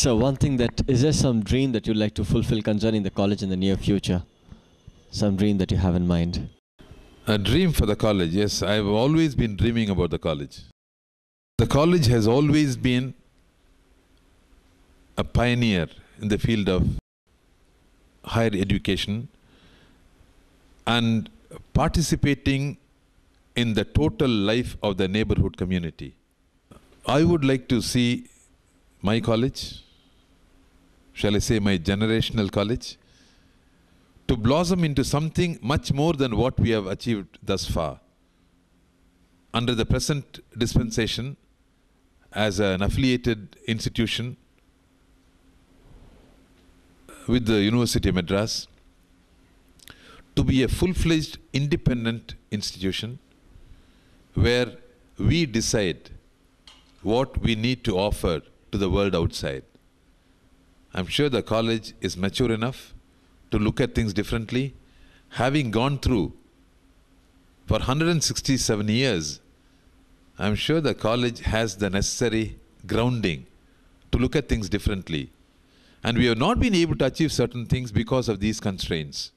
So one thing that is there some dream that you'd like to fulfill concerning the college in the near future? Some dream that you have in mind? A dream for the college, yes. I've always been dreaming about the college. The college has always been a pioneer in the field of higher education and participating in the total life of the neighborhood community. I would like to see my college shall I say, my generational college, to blossom into something much more than what we have achieved thus far. Under the present dispensation, as an affiliated institution with the University of Madras, to be a full-fledged independent institution where we decide what we need to offer to the world outside. I'm sure the college is mature enough to look at things differently. Having gone through for 167 years, I'm sure the college has the necessary grounding to look at things differently. And we have not been able to achieve certain things because of these constraints.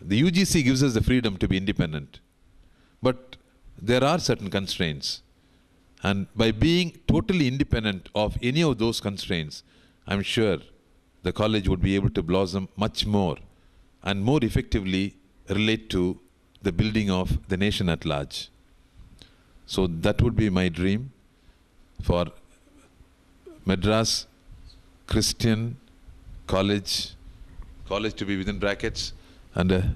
The UGC gives us the freedom to be independent, but there are certain constraints. And by being totally independent of any of those constraints, I'm sure the college would be able to blossom much more and more effectively relate to the building of the nation at large. So that would be my dream for Madras Christian College, college to be within brackets, and a,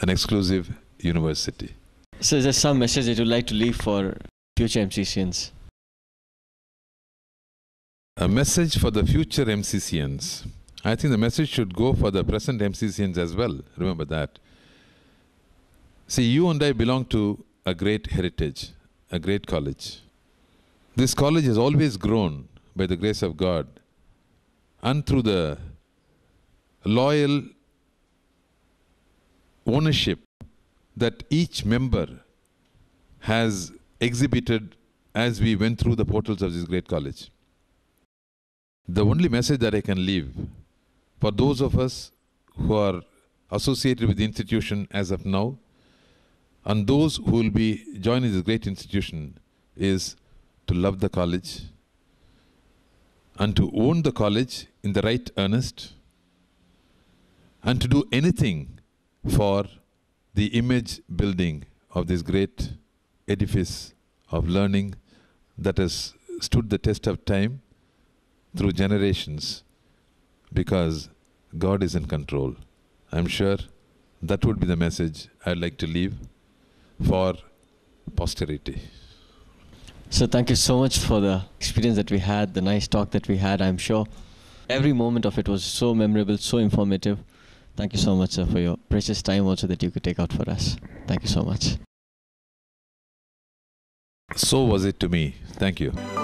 an exclusive university. So is there some message that you'd like to leave for future MCCNs? A message for the future MCCNs. I think the message should go for the present MCCNs as well. Remember that. See, you and I belong to a great heritage, a great college. This college has always grown by the grace of God and through the loyal ownership that each member has exhibited as we went through the portals of this great college. The only message that I can leave for those of us who are associated with the institution as of now and those who will be joining this great institution is to love the college and to own the college in the right earnest and to do anything for the image building of this great edifice of learning that has stood the test of time through generations because God is in control. I'm sure that would be the message I'd like to leave for posterity. So, thank you so much for the experience that we had, the nice talk that we had. I'm sure every moment of it was so memorable, so informative. Thank you so much, sir, for your precious time also that you could take out for us. Thank you so much. So was it to me. Thank you.